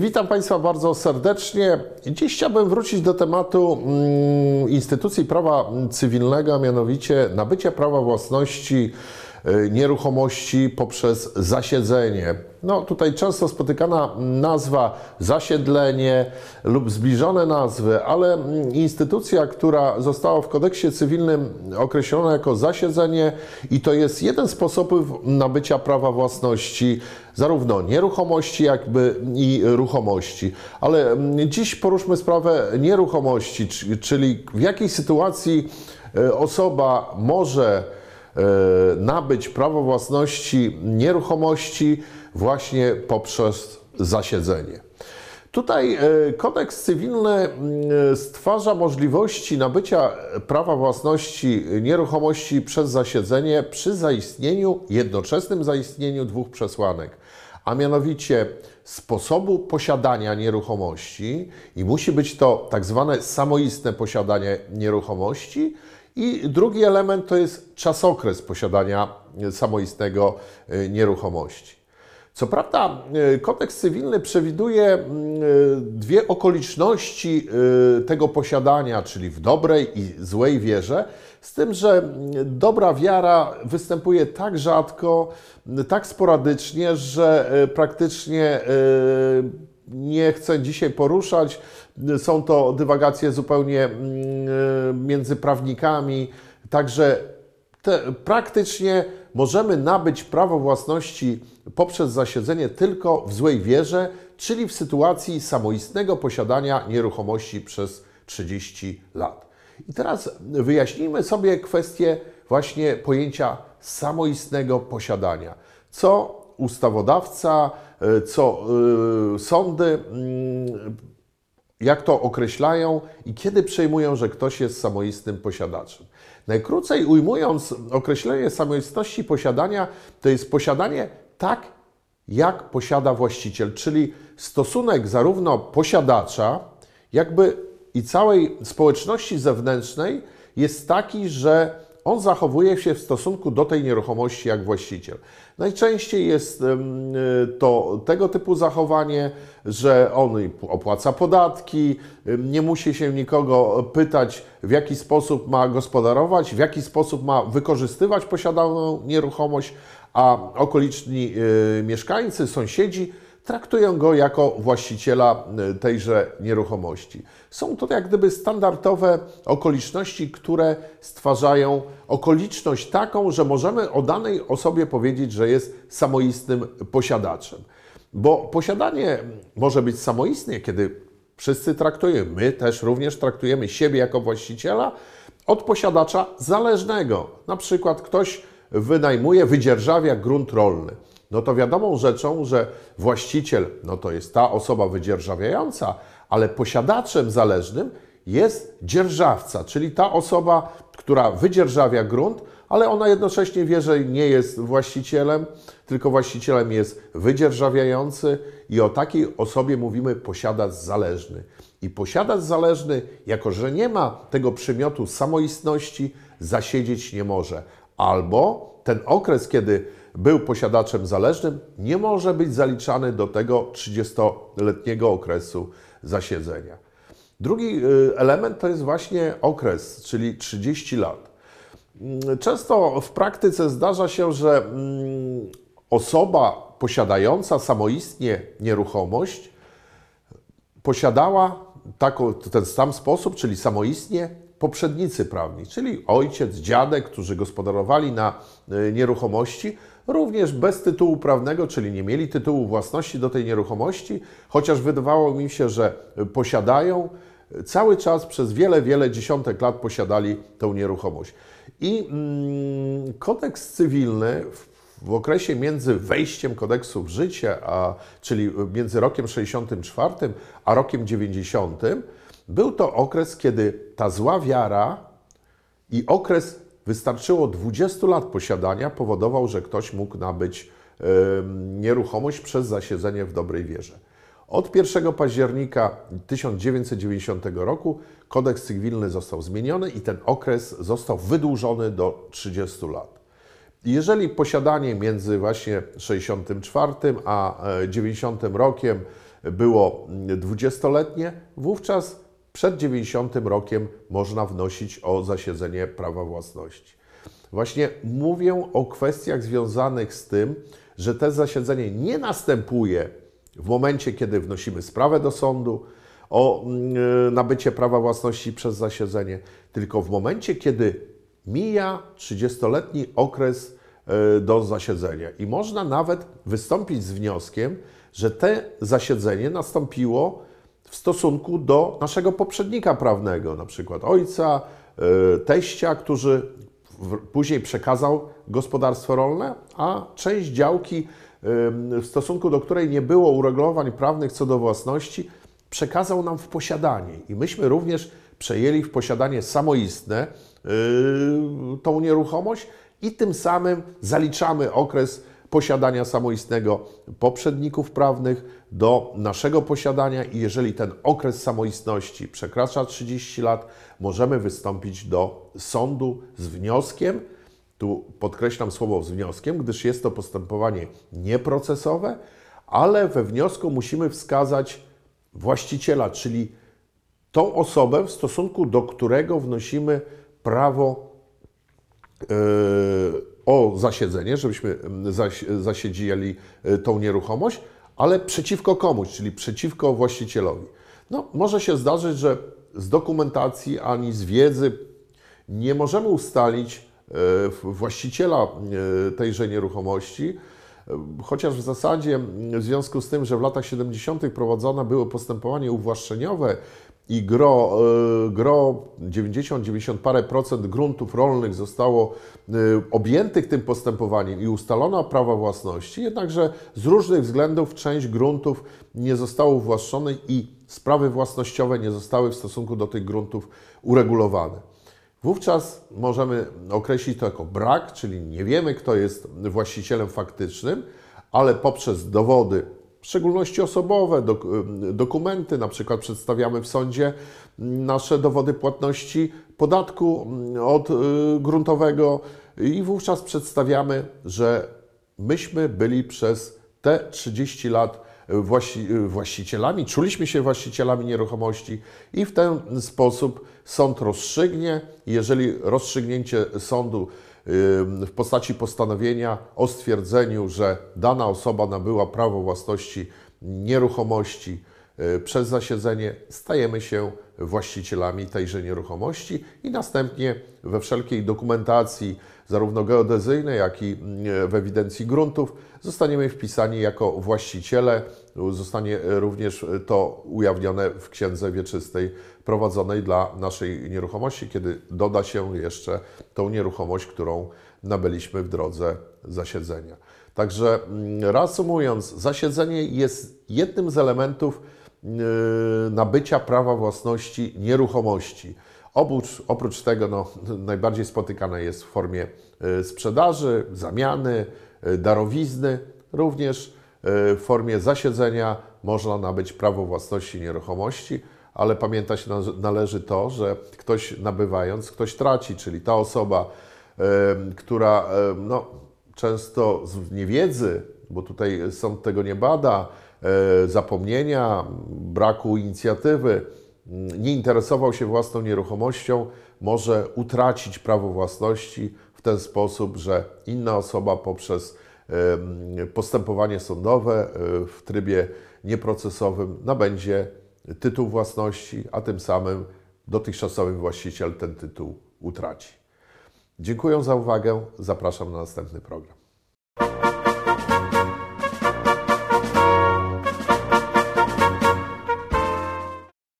Witam Państwa bardzo serdecznie. Dziś chciałbym wrócić do tematu mm, instytucji prawa cywilnego, a mianowicie nabycia prawa własności Y, nieruchomości poprzez zasiedzenie. No tutaj często spotykana nazwa zasiedlenie lub zbliżone nazwy, ale mm, instytucja, która została w kodeksie cywilnym określona jako zasiedzenie i to jest jeden z sposobów nabycia prawa własności zarówno nieruchomości, jakby i ruchomości. Ale mm, dziś poruszmy sprawę nieruchomości, czyli w jakiej sytuacji y, osoba może E, nabyć prawo własności nieruchomości właśnie poprzez zasiedzenie. Tutaj e, kodeks cywilny mm, stwarza możliwości nabycia prawa własności nieruchomości przez zasiedzenie przy zaistnieniu, jednoczesnym zaistnieniu dwóch przesłanek, a mianowicie sposobu posiadania nieruchomości i musi być to tak zwane samoistne posiadanie nieruchomości i drugi element to jest czasokres posiadania samoistnego e, nieruchomości. Co prawda, e, kodeks cywilny przewiduje e, dwie okoliczności tego posiadania, czyli w dobrej i złej wierze, z tym, że dobra wiara występuje tak rzadko, tak sporadycznie, że praktycznie nie chcę dzisiaj poruszać są to dywagacje zupełnie mm, e, między prawnikami, także te, praktycznie możemy nabyć prawo własności poprzez zasiedzenie tylko w złej wierze, czyli w sytuacji samoistnego posiadania nieruchomości przez 30 lat. I teraz wyjaśnijmy sobie kwestię właśnie pojęcia samoistnego posiadania. Co ustawodawca, e, co e, sądy mm, jak to określają i kiedy przejmują, że ktoś jest samoistym posiadaczem. Najkrócej ujmując, określenie samoistności posiadania to jest posiadanie tak, jak posiada właściciel, czyli stosunek zarówno posiadacza, jakby i całej społeczności zewnętrznej jest taki, że on zachowuje się w stosunku do tej nieruchomości jak właściciel. Najczęściej jest e, to tego typu zachowanie, że on opłaca podatki, nie musi się nikogo pytać, w jaki sposób ma gospodarować, w jaki sposób ma wykorzystywać posiadaną nieruchomość, a okoliczni e, mieszkańcy, sąsiedzi traktują go jako właściciela y, tejże nieruchomości. Są to jak gdyby standardowe okoliczności, które stwarzają okoliczność taką, że możemy o danej osobie powiedzieć, że jest samoistnym posiadaczem. Bo posiadanie może być samoistnie, kiedy wszyscy traktujemy, my też również traktujemy siebie jako właściciela od posiadacza zależnego. Na przykład ktoś wynajmuje, wydzierżawia grunt rolny no to wiadomą rzeczą, że właściciel, no to jest ta osoba wydzierżawiająca, ale posiadaczem zależnym jest dzierżawca, czyli ta osoba, która wydzierżawia grunt, ale ona jednocześnie wie, że nie jest właścicielem, tylko właścicielem jest wydzierżawiający i o takiej osobie mówimy posiadacz zależny. I posiadacz zależny, jako że nie ma tego przymiotu samoistności, zasiedzieć nie może. Albo ten okres, kiedy był posiadaczem zależnym, nie może być zaliczany do tego 30-letniego okresu zasiedzenia. Drugi y, element to jest właśnie okres, czyli 30 lat. Mm, często w praktyce zdarza się, że mm, osoba posiadająca samoistnie nieruchomość posiadała taką, ten sam sposób, czyli samoistnie poprzednicy prawni, czyli ojciec, dziadek, którzy gospodarowali na y, nieruchomości, również bez tytułu prawnego, czyli nie mieli tytułu własności do tej nieruchomości, chociaż wydawało mi się, że posiadają, cały czas przez wiele, wiele dziesiątek lat posiadali tę nieruchomość. I mm, kodeks cywilny w okresie między wejściem kodeksu w życie, a, czyli między rokiem 64 a rokiem 90, był to okres, kiedy ta zła wiara i okres Wystarczyło 20 lat posiadania, powodował, że ktoś mógł nabyć nieruchomość przez zasiedzenie w dobrej wierze. Od 1 października 1990 roku kodeks cywilny został zmieniony i ten okres został wydłużony do 30 lat. Jeżeli posiadanie między właśnie 64 a 90 e, rokiem było 20-letnie, mm, wówczas przed 90 rokiem można wnosić o zasiedzenie prawa własności. Właśnie mówię o kwestiach związanych z tym, że te zasiedzenie nie następuje w momencie, kiedy wnosimy sprawę do sądu o mm, nabycie prawa własności przez zasiedzenie, tylko w momencie, kiedy mija 30-letni okres e, do zasiedzenia. I można nawet wystąpić z wnioskiem, że te zasiedzenie nastąpiło w stosunku do naszego poprzednika prawnego, na przykład ojca, e, teścia, którzy później przekazał gospodarstwo rolne, a część działki, w stosunku do której nie było uregulowań prawnych co do własności, przekazał nam w posiadanie. I myśmy również przejęli w posiadanie samoistne e, tą nieruchomość i tym samym zaliczamy okres posiadania samoistnego poprzedników prawnych do naszego posiadania i jeżeli ten okres samoistności przekracza 30 lat, możemy wystąpić do sądu z wnioskiem, tu podkreślam słowo z wnioskiem, gdyż jest to postępowanie nieprocesowe, ale we wniosku musimy wskazać właściciela, czyli tą osobę, w stosunku do którego wnosimy prawo yy, o zasiedzenie, żebyśmy mm, zas, zasiedzieli y, tą nieruchomość, ale przeciwko komuś, czyli przeciwko właścicielowi. No, może się zdarzyć, że z dokumentacji ani z wiedzy nie możemy ustalić y, właściciela y, tejże nieruchomości, chociaż w zasadzie mm, w związku z tym, że w latach 70. prowadzone były postępowanie uwłaszczeniowe i gro, e, gro 90-90 parę procent gruntów rolnych zostało e, objętych tym postępowaniem i ustalono prawa własności, jednakże z różnych względów część gruntów nie zostało uwłaszczonych i sprawy własnościowe nie zostały w stosunku do tych gruntów uregulowane. Wówczas możemy określić to jako brak, czyli nie wiemy, kto jest właścicielem faktycznym, ale poprzez dowody w szczególności osobowe, dok y, dokumenty, na przykład przedstawiamy w sądzie mm, nasze dowody płatności podatku mm, od y, gruntowego i wówczas przedstawiamy, że myśmy byli przez te 30 lat y, właści właścicielami, czuliśmy się właścicielami nieruchomości i w ten sposób sąd rozstrzygnie. Jeżeli rozstrzygnięcie sądu w postaci postanowienia o stwierdzeniu, że dana osoba nabyła prawo własności nieruchomości y, przez zasiedzenie, stajemy się właścicielami tejże nieruchomości i następnie we wszelkiej dokumentacji, zarówno geodezyjnej, jak i mm, w ewidencji gruntów, zostaniemy wpisani jako właściciele. Zostanie również to ujawnione w księdze wieczystej prowadzonej dla naszej nieruchomości, kiedy doda się jeszcze tą nieruchomość, którą nabyliśmy w drodze zasiedzenia. Także mm, reasumując, zasiedzenie jest jednym z elementów, Y, nabycia prawa własności nieruchomości. Oprócz, oprócz tego no, najbardziej spotykana jest w formie y, sprzedaży, zamiany, y, darowizny, również w formie zasiedzenia można nabyć prawo własności nieruchomości, ale pamiętać należy to, że ktoś nabywając, ktoś traci, czyli ta osoba, która no, często z niewiedzy bo tutaj sąd tego nie bada, e, zapomnienia, braku inicjatywy, mm, nie interesował się własną nieruchomością, może utracić prawo własności w ten sposób, że inna osoba poprzez postępowanie sądowe e, w trybie nieprocesowym nabędzie tytuł własności, a tym samym dotychczasowy właściciel ten tytuł utraci. Dziękuję za uwagę. Zapraszam na następny program.